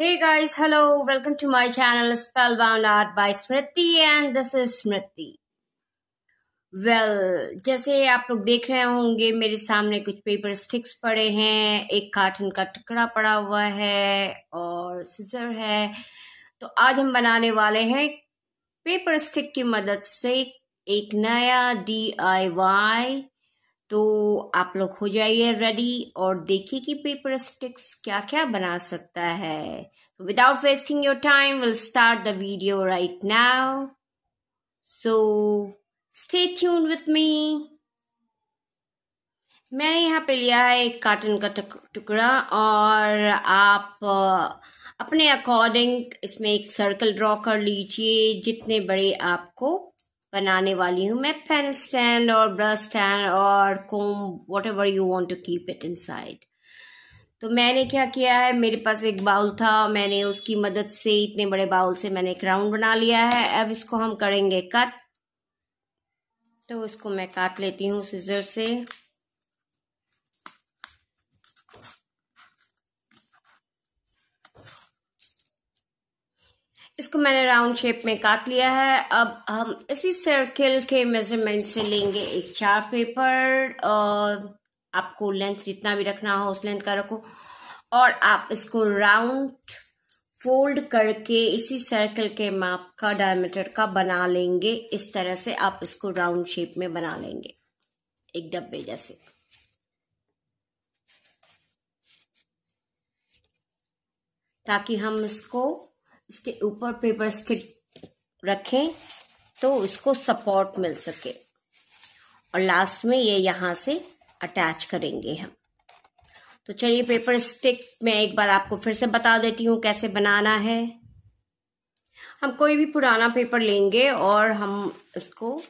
Hey guys, hello, welcome to my channel Spellbound Art by Smriti and this is Smriti. Well, जैसे आप लोग देख रहे होंगे मेरे सामने कुछ पेपर स्टिक्स पड़े हैं एक कार्टन का टुकड़ा पड़ा हुआ है और सीजर है तो आज हम बनाने वाले हैं पेपर स्टिक की मदद से एक नया DIY आई वाई तो आप लोग हो जाइए रेडी और देखिए कि पेपर स्टिक्स क्या क्या बना सकता है without wasting your time will start the video right now so stay tune with me मैंने यहाँ पे लिया है एक कार्टन का टुकड़ा और आप uh, अपने अकॉर्डिंग इसमें एक सर्कल ड्रॉ कर लीजिए जितने बड़े आपको बनाने वाली हूँ मैं पेन स्टैंड और ब्रश स्टैंड और comb whatever you want to keep it inside तो मैंने क्या किया है मेरे पास एक बाउल था मैंने उसकी मदद से इतने बड़े बाउल से मैंने एक राउंड बना लिया है अब इसको हम करेंगे कट तो इसको मैं काट लेती हूँ सीजर से इसको मैंने राउंड शेप में काट लिया है अब हम इसी सर्किल के मेजरमेंट से लेंगे एक चार पेपर और आपको लेंथ जितना भी रखना हो उस लेंथ का रखो और आप इसको राउंड फोल्ड करके इसी सर्कल के माप का डायमीटर का बना लेंगे इस तरह से आप इसको राउंड शेप में बना लेंगे एक डब्बे जैसे ताकि हम इसको इसके ऊपर पेपर स्टिक रखें तो उसको सपोर्ट मिल सके और लास्ट में ये यहाँ से अटैच करेंगे हम तो चलिए पेपर स्टिक मैं एक बार आपको फिर से बता देती हूँ कैसे बनाना है हम कोई भी पुराना पेपर लेंगे और हम इसको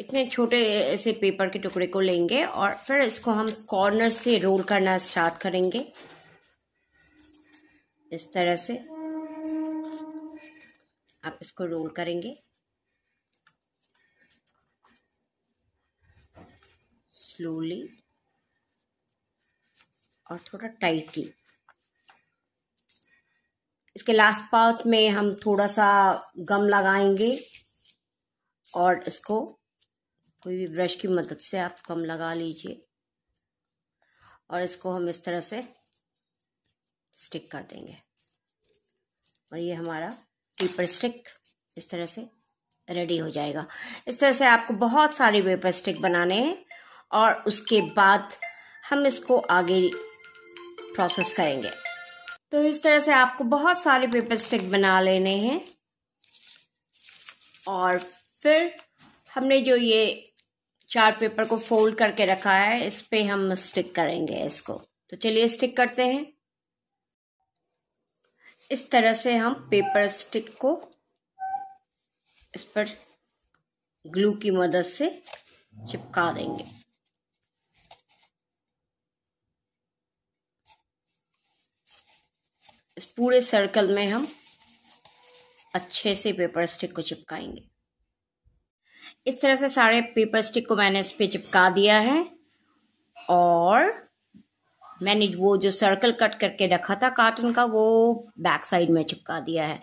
इतने छोटे ऐसे पेपर के टुकड़े को लेंगे और फिर इसको हम कॉर्नर से रोल करना स्टार्ट करेंगे इस तरह से आप इसको रोल करेंगे स्लोली और थोड़ा टाइटली इसके लास्ट पार्ट में हम थोड़ा सा गम लगाएंगे और इसको कोई भी ब्रश की मदद से आप गम लगा लीजिए और इसको हम इस तरह से स्टिक कर देंगे और ये हमारा पेपर स्टिक इस तरह से रेडी हो जाएगा इस तरह से आपको बहुत सारे पेपर स्टिक बनाने हैं और उसके बाद हम इसको आगे प्रोसेस करेंगे तो इस तरह से आपको बहुत सारे पेपर स्टिक बना लेने हैं और फिर हमने जो ये चार्ट पेपर को फोल्ड करके रखा है इस पे हम स्टिक करेंगे इसको तो चलिए स्टिक करते हैं इस तरह से हम पेपर स्टिक को इस पर ग्लू की मदद से चिपका देंगे इस पूरे सर्कल में हम अच्छे से पेपर स्टिक को चिपकाएंगे इस तरह से सारे पेपर स्टिक को मैंने इस पर चिपका दिया है और मैंने वो जो सर्कल कट करके रखा था कार्टन का वो बैक साइड में चिपका दिया है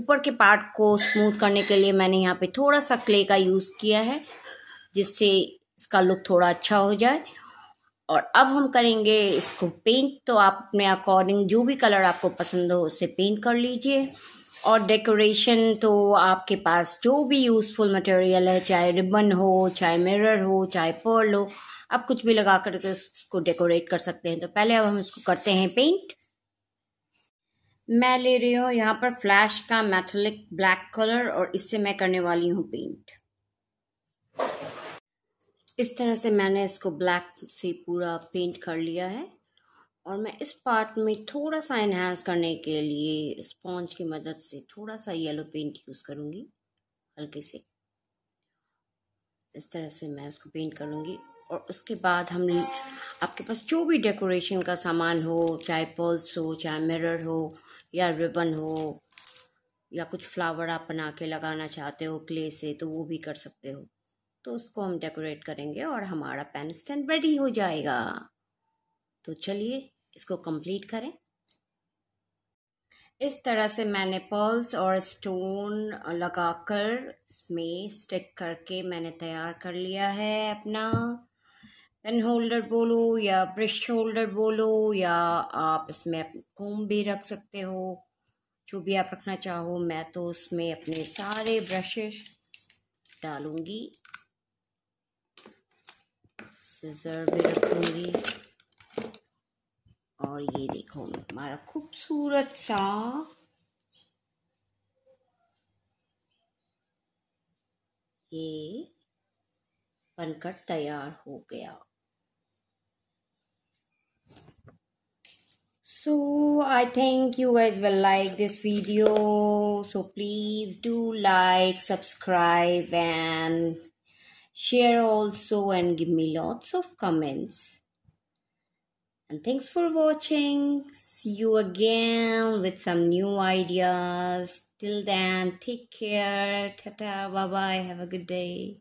ऊपर के पार्ट को स्मूथ करने के लिए मैंने यहाँ पे थोड़ा सा क्ले का यूज़ किया है जिससे इसका लुक थोड़ा अच्छा हो जाए और अब हम करेंगे इसको पेंट तो आप अपने अकॉर्डिंग जो भी कलर आपको पसंद हो उससे पेंट कर लीजिए और डेकोरेशन तो आपके पास जो भी यूज़फुल मटेरियल है चाहे रिबन हो चाहे मिरर हो चाहे पर्ल हो अब कुछ भी लगा करके उसको डेकोरेट कर सकते हैं तो पहले अब हम इसको करते हैं पेंट मैं ले रही हूँ यहाँ पर फ्लैश का मेथलिक ब्लैक कलर और इससे मैं करने वाली हूँ पेंट इस तरह से मैंने इसको ब्लैक से पूरा पेंट कर लिया है और मैं इस पार्ट में थोड़ा सा इन्हांस करने के लिए स्पॉन्ज की मदद से थोड़ा सा येलो पेंट यूज़ करूँगी हल्के से इस तरह से मैं उसको पेंट करूँगी और उसके बाद हम आपके पास जो भी डेकोरेशन का सामान हो चाहे पर्ल्स हो चाहे मिरर हो या रिबन हो या कुछ फ्लावर आप बना के लगाना चाहते हो क्ले से तो वो भी कर सकते हो तो उसको हम डेकोरेट करेंगे और हमारा पेन स्टैंड रेडी हो जाएगा तो चलिए इसको कंप्लीट करें इस तरह से मैंने पर्ल्स और स्टोन लगाकर इसमें स्टिक करके मैंने तैयार कर लिया है अपना पेन होल्डर बोलो या ब्रश होल्डर बोलो या आप इसमें कोम भी रख सकते हो जो भी आप रखना चाहो मैं तो उसमें अपने सारे ब्रशेस डालूंगी सीजर भी रखूंगी और ये देखो हमारा खूबसूरत सा ये बनकर तैयार हो गया so i think you guys will like this video so please do like subscribe and share also and give me lots of comments and thanks for watching see you again with some new ideas till then take care ta ta bye bye have a good day